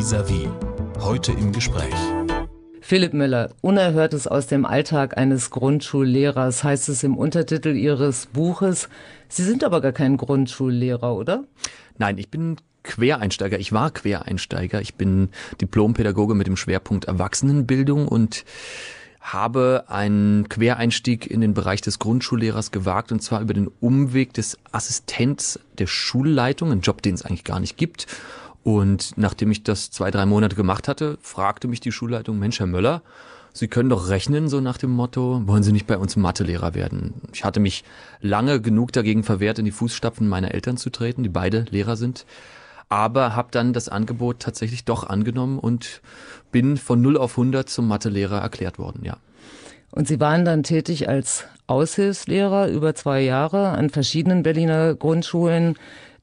Vis-à-vis. Heute im Gespräch. Philipp Müller, Unerhörtes aus dem Alltag eines Grundschullehrers heißt es im Untertitel Ihres Buches. Sie sind aber gar kein Grundschullehrer, oder? Nein, ich bin Quereinsteiger. Ich war Quereinsteiger. Ich bin Diplompädagoge mit dem Schwerpunkt Erwachsenenbildung und habe einen Quereinstieg in den Bereich des Grundschullehrers gewagt und zwar über den Umweg des Assistents der Schulleitung, einen Job, den es eigentlich gar nicht gibt und nachdem ich das zwei, drei Monate gemacht hatte, fragte mich die Schulleitung, Mensch, Herr Möller, Sie können doch rechnen, so nach dem Motto, wollen Sie nicht bei uns Mathelehrer werden? Ich hatte mich lange genug dagegen verwehrt, in die Fußstapfen meiner Eltern zu treten, die beide Lehrer sind. Aber habe dann das Angebot tatsächlich doch angenommen und bin von 0 auf 100 zum Mathelehrer erklärt worden, ja. Und Sie waren dann tätig als Aushilfslehrer über zwei Jahre an verschiedenen Berliner Grundschulen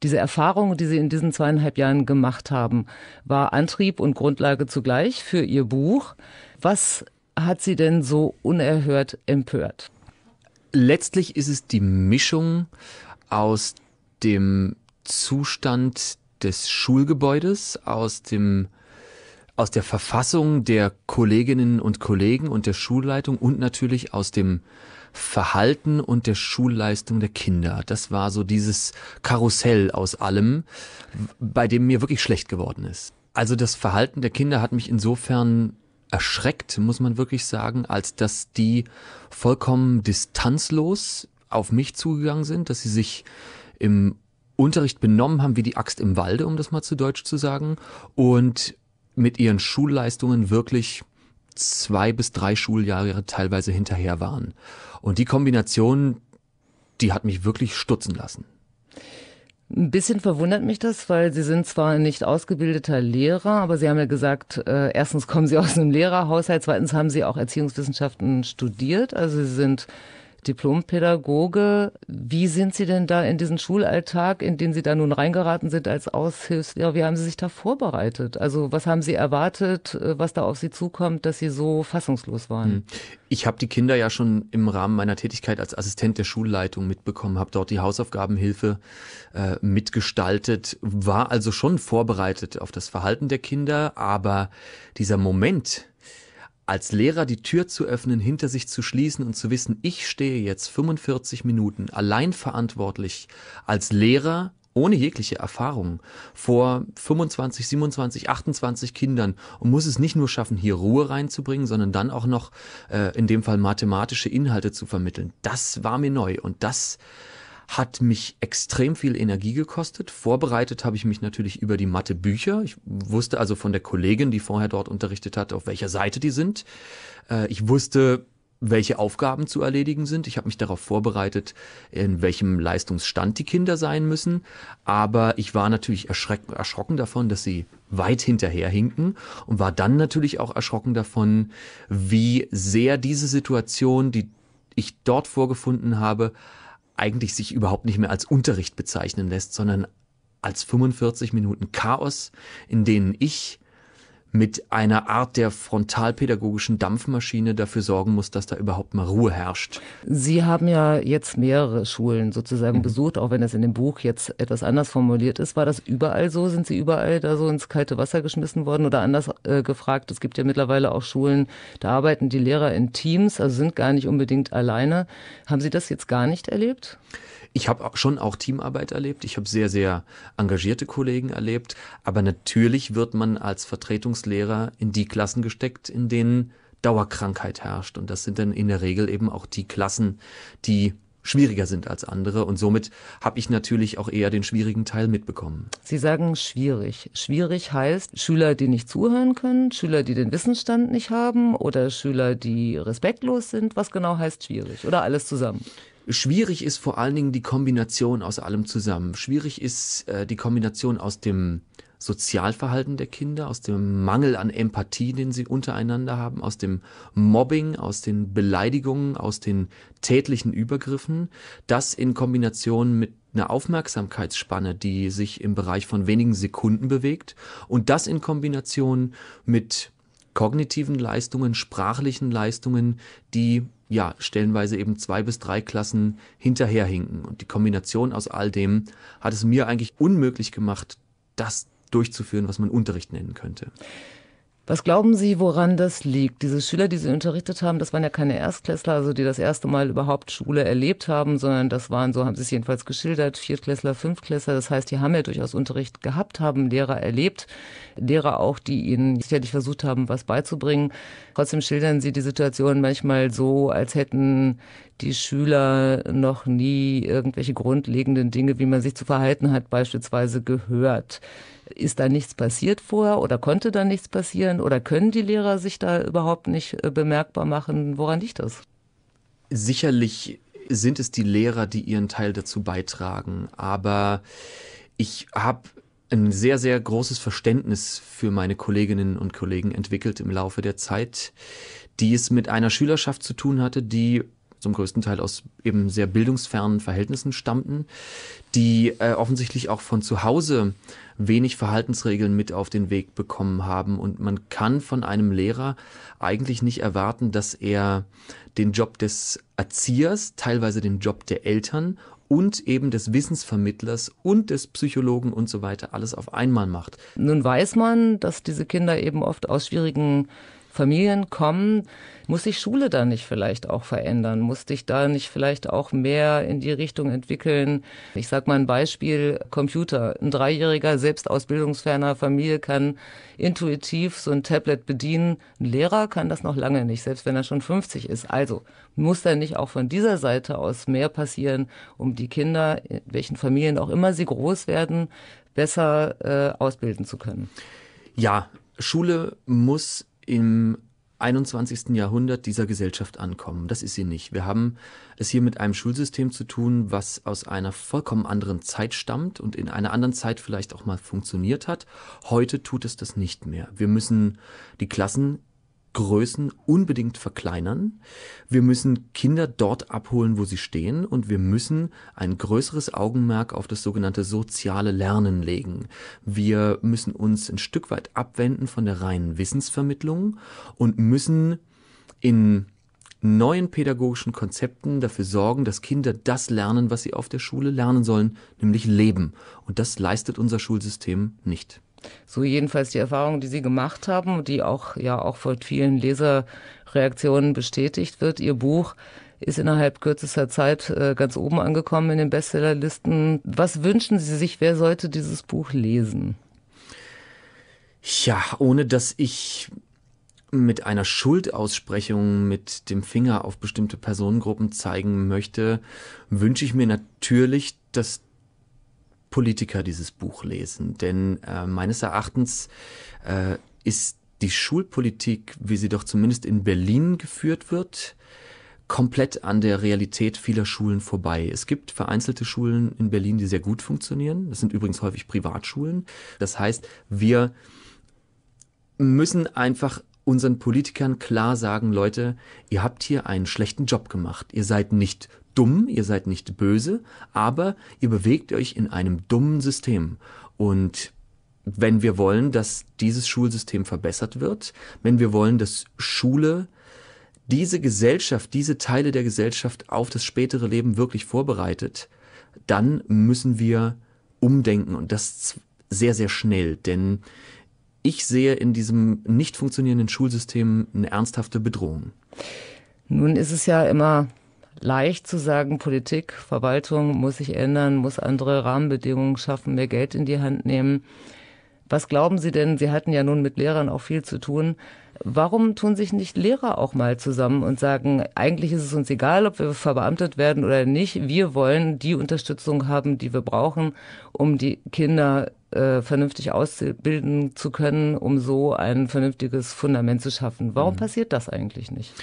diese Erfahrung, die Sie in diesen zweieinhalb Jahren gemacht haben, war Antrieb und Grundlage zugleich für Ihr Buch. Was hat Sie denn so unerhört empört? Letztlich ist es die Mischung aus dem Zustand des Schulgebäudes, aus dem aus der Verfassung der Kolleginnen und Kollegen und der Schulleitung und natürlich aus dem Verhalten und der Schulleistung der Kinder. Das war so dieses Karussell aus allem, bei dem mir wirklich schlecht geworden ist. Also das Verhalten der Kinder hat mich insofern erschreckt, muss man wirklich sagen, als dass die vollkommen distanzlos auf mich zugegangen sind, dass sie sich im Unterricht benommen haben wie die Axt im Walde, um das mal zu deutsch zu sagen, und mit ihren Schulleistungen wirklich zwei bis drei Schuljahre teilweise hinterher waren. Und die Kombination, die hat mich wirklich stutzen lassen. Ein bisschen verwundert mich das, weil Sie sind zwar nicht ausgebildeter Lehrer, aber Sie haben ja gesagt, äh, erstens kommen Sie aus einem Lehrerhaushalt, zweitens haben Sie auch Erziehungswissenschaften studiert, also Sie sind Diplompädagoge. Wie sind Sie denn da in diesen Schulalltag, in den Sie da nun reingeraten sind als Aushilfslehrer? Wie haben Sie sich da vorbereitet? Also was haben Sie erwartet, äh, was da auf Sie zukommt, dass Sie so fassungslos waren? Hm. Ich habe die Kinder ja schon im Rahmen meiner Tätigkeit als Assistent der Schulleitung mitbekommen, habe dort die Hausaufgabenhilfe äh, mitgestaltet, war also schon vorbereitet auf das Verhalten der Kinder, aber dieser Moment, als Lehrer die Tür zu öffnen, hinter sich zu schließen und zu wissen, ich stehe jetzt 45 Minuten allein verantwortlich als Lehrer ohne jegliche Erfahrung vor 25, 27, 28 Kindern und muss es nicht nur schaffen, hier Ruhe reinzubringen, sondern dann auch noch äh, in dem Fall mathematische Inhalte zu vermitteln. Das war mir neu und das hat mich extrem viel Energie gekostet. Vorbereitet habe ich mich natürlich über die Mathe-Bücher. Ich wusste also von der Kollegin, die vorher dort unterrichtet hat, auf welcher Seite die sind. Äh, ich wusste, welche Aufgaben zu erledigen sind. Ich habe mich darauf vorbereitet, in welchem Leistungsstand die Kinder sein müssen. Aber ich war natürlich erschrocken davon, dass sie weit hinterher hinken und war dann natürlich auch erschrocken davon, wie sehr diese Situation, die ich dort vorgefunden habe, eigentlich sich überhaupt nicht mehr als Unterricht bezeichnen lässt, sondern als 45 Minuten Chaos, in denen ich mit einer Art der frontalpädagogischen Dampfmaschine dafür sorgen muss, dass da überhaupt mal Ruhe herrscht. Sie haben ja jetzt mehrere Schulen sozusagen mhm. besucht, auch wenn das in dem Buch jetzt etwas anders formuliert ist. War das überall so? Sind Sie überall da so ins kalte Wasser geschmissen worden oder anders äh, gefragt? Es gibt ja mittlerweile auch Schulen, da arbeiten die Lehrer in Teams, also sind gar nicht unbedingt alleine. Haben Sie das jetzt gar nicht erlebt? Ich habe schon auch Teamarbeit erlebt. Ich habe sehr, sehr engagierte Kollegen erlebt. Aber natürlich wird man als Vertretungs Ernährungslehrer in die Klassen gesteckt, in denen Dauerkrankheit herrscht. Und das sind dann in der Regel eben auch die Klassen, die schwieriger sind als andere. Und somit habe ich natürlich auch eher den schwierigen Teil mitbekommen. Sie sagen schwierig. Schwierig heißt Schüler, die nicht zuhören können, Schüler, die den Wissensstand nicht haben oder Schüler, die respektlos sind. Was genau heißt schwierig? Oder alles zusammen? Schwierig ist vor allen Dingen die Kombination aus allem zusammen. Schwierig ist äh, die Kombination aus dem Sozialverhalten der Kinder, aus dem Mangel an Empathie, den sie untereinander haben, aus dem Mobbing, aus den Beleidigungen, aus den tätlichen Übergriffen, das in Kombination mit einer Aufmerksamkeitsspanne, die sich im Bereich von wenigen Sekunden bewegt und das in Kombination mit kognitiven Leistungen, sprachlichen Leistungen, die ja stellenweise eben zwei bis drei Klassen hinterherhinken. Und die Kombination aus all dem hat es mir eigentlich unmöglich gemacht, das durchzuführen, was man Unterricht nennen könnte. Was glauben Sie, woran das liegt? Diese Schüler, die Sie unterrichtet haben, das waren ja keine Erstklässler, also die das erste Mal überhaupt Schule erlebt haben, sondern das waren, so haben Sie es jedenfalls geschildert, Viertklässler, Fünftklässler. Das heißt, die haben ja durchaus Unterricht gehabt, haben Lehrer erlebt, Lehrer auch, die ihnen sicherlich versucht haben, was beizubringen. Trotzdem schildern Sie die Situation manchmal so, als hätten die Schüler noch nie irgendwelche grundlegenden Dinge, wie man sich zu verhalten hat, beispielsweise gehört. Ist da nichts passiert vorher oder konnte da nichts passieren oder können die Lehrer sich da überhaupt nicht äh, bemerkbar machen? Woran liegt das? Sicherlich sind es die Lehrer, die ihren Teil dazu beitragen, aber ich habe ein sehr, sehr großes Verständnis für meine Kolleginnen und Kollegen entwickelt im Laufe der Zeit, die es mit einer Schülerschaft zu tun hatte, die zum größten Teil aus eben sehr bildungsfernen Verhältnissen stammten, die äh, offensichtlich auch von zu Hause wenig Verhaltensregeln mit auf den Weg bekommen haben. Und man kann von einem Lehrer eigentlich nicht erwarten, dass er den Job des Erziehers, teilweise den Job der Eltern und eben des Wissensvermittlers und des Psychologen und so weiter alles auf einmal macht. Nun weiß man, dass diese Kinder eben oft aus schwierigen Familien kommen, muss sich Schule da nicht vielleicht auch verändern? Muss dich da nicht vielleicht auch mehr in die Richtung entwickeln? Ich sag mal ein Beispiel Computer. Ein Dreijähriger, selbst ausbildungsferner Familie kann intuitiv so ein Tablet bedienen. Ein Lehrer kann das noch lange nicht, selbst wenn er schon 50 ist. Also muss da nicht auch von dieser Seite aus mehr passieren, um die Kinder, in welchen Familien auch immer sie groß werden, besser äh, ausbilden zu können? Ja, Schule muss im 21. Jahrhundert dieser Gesellschaft ankommen. Das ist sie nicht. Wir haben es hier mit einem Schulsystem zu tun, was aus einer vollkommen anderen Zeit stammt und in einer anderen Zeit vielleicht auch mal funktioniert hat. Heute tut es das nicht mehr. Wir müssen die Klassen Größen unbedingt verkleinern. Wir müssen Kinder dort abholen, wo sie stehen, und wir müssen ein größeres Augenmerk auf das sogenannte soziale Lernen legen. Wir müssen uns ein Stück weit abwenden von der reinen Wissensvermittlung und müssen in neuen pädagogischen Konzepten dafür sorgen, dass Kinder das lernen, was sie auf der Schule lernen sollen, nämlich leben. Und das leistet unser Schulsystem nicht. So jedenfalls die Erfahrung, die Sie gemacht haben, die auch ja auch von vielen Leserreaktionen bestätigt wird. Ihr Buch ist innerhalb kürzester Zeit äh, ganz oben angekommen in den Bestsellerlisten. Was wünschen Sie sich? Wer sollte dieses Buch lesen? Ja, ohne dass ich mit einer Schuldaussprechung mit dem Finger auf bestimmte Personengruppen zeigen möchte, wünsche ich mir natürlich, dass Politiker dieses Buch lesen, denn äh, meines Erachtens äh, ist die Schulpolitik, wie sie doch zumindest in Berlin geführt wird, komplett an der Realität vieler Schulen vorbei. Es gibt vereinzelte Schulen in Berlin, die sehr gut funktionieren. Das sind übrigens häufig Privatschulen. Das heißt, wir müssen einfach unseren Politikern klar sagen, Leute, ihr habt hier einen schlechten Job gemacht. Ihr seid nicht dumm, ihr seid nicht böse, aber ihr bewegt euch in einem dummen System. Und wenn wir wollen, dass dieses Schulsystem verbessert wird, wenn wir wollen, dass Schule diese Gesellschaft, diese Teile der Gesellschaft auf das spätere Leben wirklich vorbereitet, dann müssen wir umdenken und das sehr, sehr schnell. Denn ich sehe in diesem nicht funktionierenden Schulsystem eine ernsthafte Bedrohung. Nun ist es ja immer leicht zu sagen, Politik, Verwaltung muss sich ändern, muss andere Rahmenbedingungen schaffen, mehr Geld in die Hand nehmen. Was glauben Sie denn? Sie hatten ja nun mit Lehrern auch viel zu tun. Warum tun sich nicht Lehrer auch mal zusammen und sagen, eigentlich ist es uns egal, ob wir verbeamtet werden oder nicht. Wir wollen die Unterstützung haben, die wir brauchen, um die Kinder äh, vernünftig ausbilden zu können, um so ein vernünftiges Fundament zu schaffen. Warum mhm. passiert das eigentlich nicht?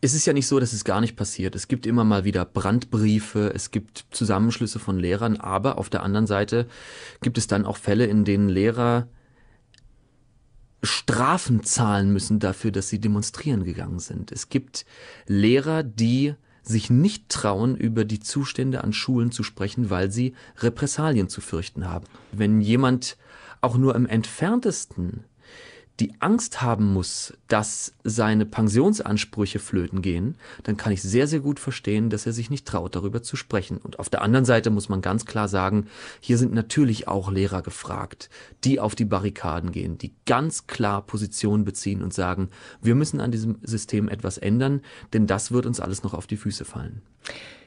es ist ja nicht so, dass es gar nicht passiert. Es gibt immer mal wieder Brandbriefe, es gibt Zusammenschlüsse von Lehrern, aber auf der anderen Seite gibt es dann auch Fälle, in denen Lehrer Strafen zahlen müssen dafür, dass sie demonstrieren gegangen sind. Es gibt Lehrer, die sich nicht trauen, über die Zustände an Schulen zu sprechen, weil sie Repressalien zu fürchten haben. Wenn jemand auch nur im entferntesten die Angst haben muss, dass seine Pensionsansprüche flöten gehen, dann kann ich sehr, sehr gut verstehen, dass er sich nicht traut, darüber zu sprechen. Und auf der anderen Seite muss man ganz klar sagen, hier sind natürlich auch Lehrer gefragt, die auf die Barrikaden gehen, die ganz klar Position beziehen und sagen, wir müssen an diesem System etwas ändern, denn das wird uns alles noch auf die Füße fallen.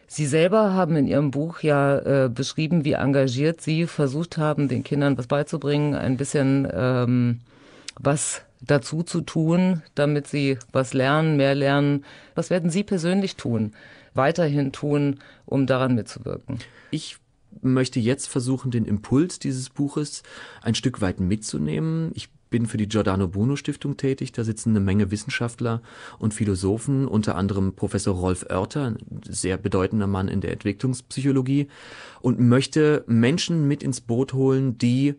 Sie selber haben in Ihrem Buch ja äh, beschrieben, wie engagiert Sie versucht haben, den Kindern was beizubringen, ein bisschen ähm, was dazu zu tun, damit sie was lernen, mehr lernen? Was werden Sie persönlich tun, weiterhin tun, um daran mitzuwirken? Ich möchte jetzt versuchen, den Impuls dieses Buches ein Stück weit mitzunehmen. Ich bin für die Giordano Bruno Stiftung tätig. Da sitzen eine Menge Wissenschaftler und Philosophen, unter anderem Professor Rolf Oerter, sehr bedeutender Mann in der Entwicklungspsychologie, und möchte Menschen mit ins Boot holen, die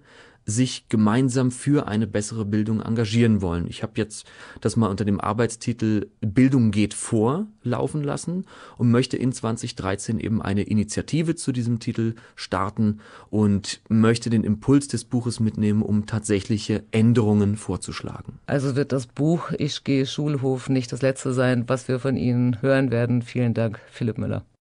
sich gemeinsam für eine bessere Bildung engagieren wollen. Ich habe jetzt das mal unter dem Arbeitstitel Bildung geht vor laufen lassen und möchte in 2013 eben eine Initiative zu diesem Titel starten und möchte den Impuls des Buches mitnehmen, um tatsächliche Änderungen vorzuschlagen. Also wird das Buch Ich gehe Schulhof nicht das letzte sein, was wir von Ihnen hören werden. Vielen Dank, Philipp Müller.